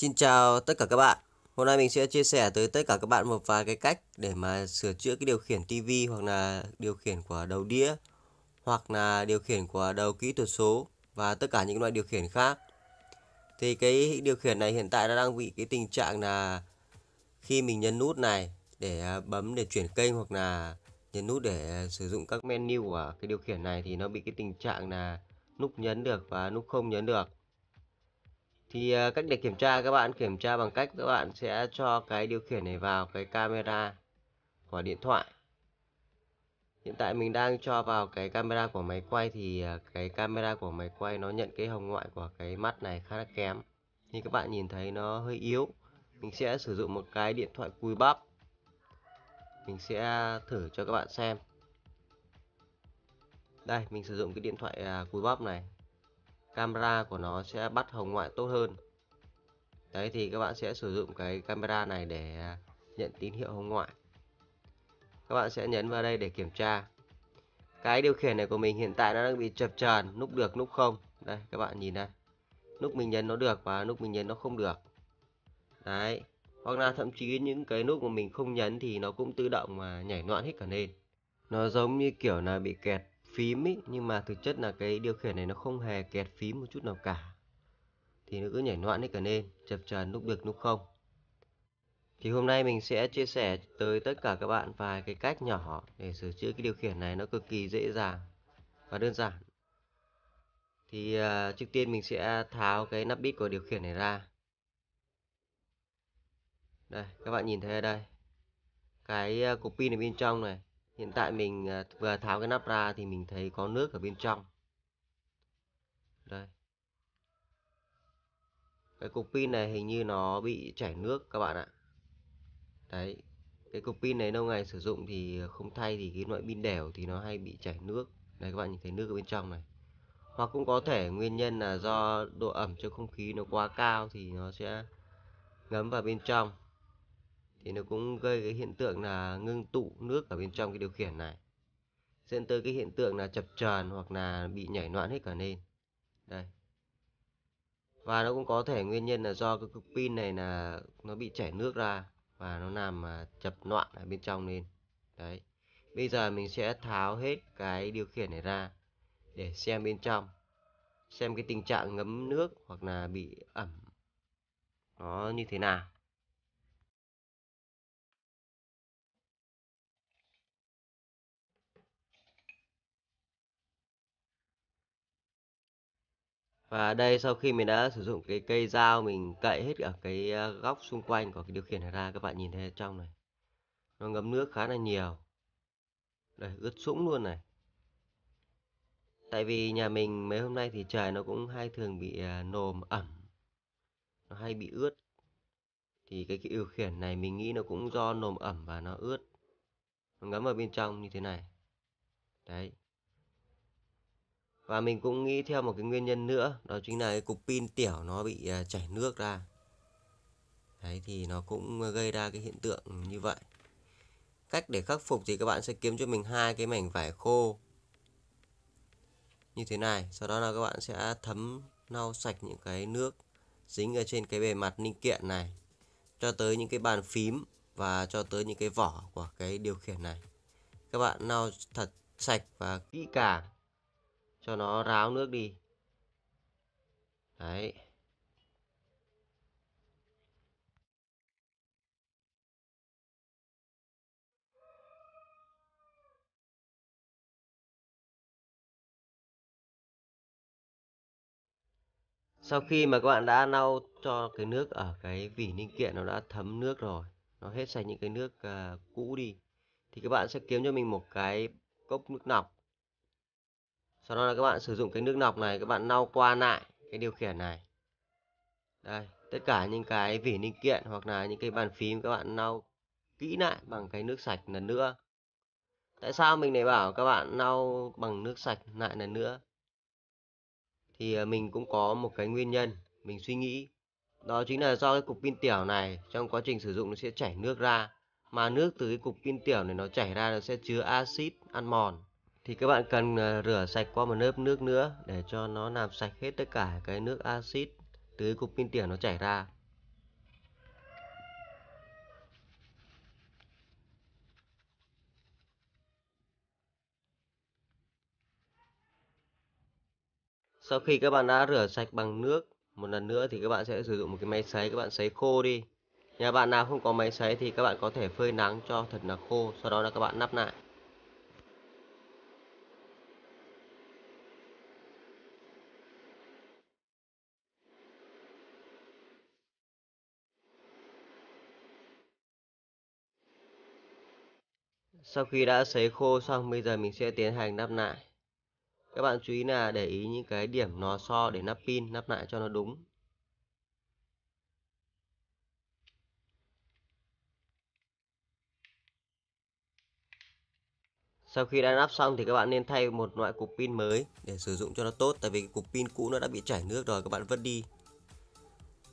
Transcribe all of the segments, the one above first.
Xin chào tất cả các bạn. Hôm nay mình sẽ chia sẻ tới tất cả các bạn một vài cái cách để mà sửa chữa cái điều khiển TV hoặc là điều khiển của đầu đĩa hoặc là điều khiển của đầu kỹ thuật số và tất cả những loại điều khiển khác. Thì cái điều khiển này hiện tại nó đang bị cái tình trạng là khi mình nhấn nút này để à, bấm để chuyển kênh hoặc là nhấn nút để sử dụng các menu của cái điều khiển này thì nó bị cái tình trạng là nút nhấn được và nút không nhấn được thì ờ, cách để kiểm tra các bạn kiểm tra bằng cách các bạn sẽ cho cái điều khiển này vào cái camera của điện thoại hiện tại mình đang cho vào cái camera của máy quay thì ờ, cái camera của máy quay nó nhận cái hồng ngoại của cái mắt này khá là kém như các bạn nhìn thấy nó hơi yếu mình sẽ sử dụng một cái điện thoại cùi bắp mình sẽ thử cho các bạn xem đây mình sử dụng cái điện thoại à, cùi bắp này camera của nó sẽ bắt hồng ngoại tốt hơn đấy thì các bạn sẽ sử dụng cái camera này để à, nhận tín hiệu hồng ngoại các bạn sẽ nhấn vào đây để kiểm tra cái điều khiển này của mình hiện tại nó đang bị chập chờn nút được nút không đây các bạn nhìn đây nút mình nhấn nó được và nút mình nhấn nó không được đấy hoặc là thậm chí những cái nút mà mình không nhấn thì nó cũng tự động mà nhảy loạn hết cả lên nó giống như kiểu là bị kẹt phím ý, nhưng mà thực chất là cái điều khiển này nó không hề kẹt phím một chút nào cả thì nó cứ nhảy loạn hết cả lên chập chờn lúc được lúc không thì hôm nay mình sẽ chia sẻ tới tất cả các bạn vài cái cách nhỏ để sửa chữa cái điều khiển này nó cực kỳ dễ dàng và đơn giản thì uh, trước tiên mình sẽ tháo cái nắp bít của điều khiển này ra đây các bạn nhìn thấy ở đây cái à, cục pin ở bên trong này hiện tại mình à, vừa tháo cái nắp ra thì mình thấy có nước ở bên trong đây cái cục pin này hình như nó bị chảy nước các bạn ạ đấy cái cục pin này lâu ngày sử dụng thì không thay thì cái loại pin đều thì nó hay bị chảy nước đây các bạn nhìn thấy nước ở bên trong này hoặc cũng có thể nguyên nhân là do độ ẩm trong không khí nó quá cao thì nó sẽ ngấm vào bên trong thì nó cũng gây cái hiện tượng là ngưng tụ nước ở bên trong cái điều khiển này dẫn tới cái hiện tượng là chập tròn hoặc là bị nhảy loạn hết cả lên đây và nó cũng có thể nguyên nhân là do cái cực pin này là nó bị chảy nước ra và nó làm à, chập loạn ở bên trong lên đấy bây giờ mình sẽ tháo hết cái điều khiển này ra để xem bên trong xem cái tình trạng ngấm nước hoặc là bị ẩm nó như thế nào và đây sau khi mình đã sử dụng cái cây dao mình cậy hết cả cái ờ, góc xung quanh của cái điều khiển này ra các bạn nhìn thấy trong này nó ngấm nước khá là nhiều đây ướt sũng luôn này tại vì nhà mình mấy hôm nay thì trời nó cũng hay thường bị ờ, nồm ẩm nó hay bị ướt thì cái, cái điều khiển này mình nghĩ nó cũng do nồm ẩm và nó ướt nó ngấm vào bên trong như thế này đấy và mình cũng nghĩ theo một cái nguyên nhân nữa đó chính là cái cục pin tiểu nó bị à, chảy nước ra đấy thì nó cũng gây ra cái hiện tượng như vậy cách để khắc phục thì các bạn sẽ kiếm cho mình hai cái mảnh vải khô như thế này sau đó là các bạn sẽ thấm lau sạch những cái nước dính ở trên cái bề mặt linh kiện này cho tới những cái bàn phím và cho tới những cái vỏ của cái điều khiển này các bạn lau thật sạch và kỹ càng cho nó ráo nước đi đấy sau khi mà các bạn đã lau cho cái nước ở cái vỉ linh kiện nó đã thấm nước rồi nó hết sạch những cái nước uh, cũ đi thì các bạn sẽ kiếm cho mình một cái cốc nước lọc sau đó là các bạn sử dụng cái nước nọc này các bạn lau qua lại cái điều khiển này đây tất cả những cái vỉ linh kiện hoặc là những cái bàn phím các bạn lau kỹ lại bằng cái nước sạch lần nữa tại sao mình lại bảo các bạn lau bằng nước sạch lại lần nữa thì ờ, mình cũng có một cái nguyên nhân mình suy nghĩ đó chính là do cái cục pin tiểu này trong quá trình sử dụng nó sẽ chảy nước ra mà nước từ cái cục pin tiểu này nó chảy ra nó sẽ chứa axit ăn mòn thì các bạn cần à, rửa sạch qua một lớp nước nữa để cho nó làm sạch hết tất cả cái nước axit từ cục pin tiền nó chảy ra Sau khi các bạn đã rửa sạch bằng nước một lần nữa thì các bạn sẽ sử dụng một cái máy sấy các bạn sấy khô đi. Nhà bạn nào không có máy sấy thì các bạn có thể phơi nắng cho thật là khô, sau đó là các bạn nắp lại. sau khi đã sấy khô xong bây giờ mình sẽ tiến hành nắp lại các bạn chú ý là để ý những cái điểm nó so để nắp pin nắp lại cho nó đúng Sau khi đã nắp xong thì các bạn nên thay một loại cục pin mới để sử dụng cho nó tốt tại vì cục pin cũ nó đã bị chảy nước rồi các bạn vứt đi.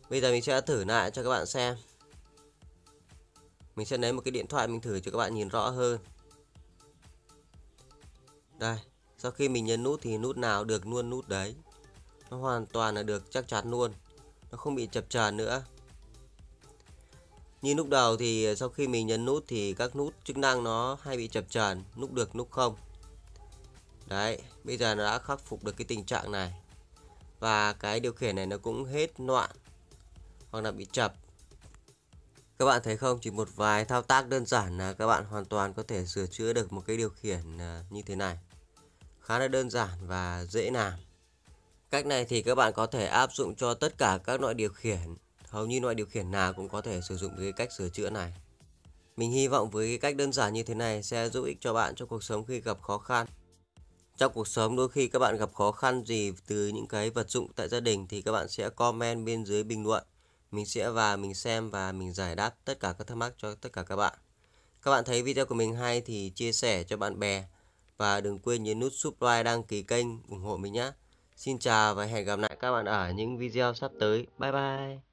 Bây giờ mình sẽ thử lại cho các bạn xem mình sẽ lấy một cái điện thoại mình thử cho các bạn nhìn rõ hơn đây sau khi mình nhấn nút thì nút nào được luôn nút đấy nó hoàn toàn là được chắc chắn luôn nó không bị chập chờn nữa như lúc đầu thì sau khi mình nhấn nút thì các nút chức năng nó hay bị chập chờn nút được nút không đấy bây giờ nó đã khắc phục được cái tình trạng này và cái điều khiển này nó cũng hết loạn hoặc là bị chập các bạn thấy không, chỉ một vài thao tác đơn giản là các bạn hoàn toàn có thể sửa chữa được một cái điều khiển à, như thế này. Khá là đơn giản và dễ làm. Cách này thì các bạn có thể áp dụng cho tất cả các loại điều khiển. Hầu như loại điều khiển nào cũng có thể sử dụng cái cách sửa chữa này. Mình hy vọng với cái cách đơn giản như thế này sẽ giúp ích cho bạn trong cuộc sống khi gặp khó khăn. Trong cuộc sống đôi khi các bạn gặp khó khăn gì từ những cái vật dụng tại gia đình thì các bạn sẽ comment bên dưới bình luận mình sẽ và mình xem và mình giải đáp tất cả các thắc mắc cho tất cả các bạn. Các bạn thấy video của mình hay thì chia sẻ cho bạn bè và đừng quên nhấn nút subscribe đăng ký kênh ủng hộ mình nhé. Xin chào và hẹn gặp lại các bạn ở những video sắp tới. Bye bye.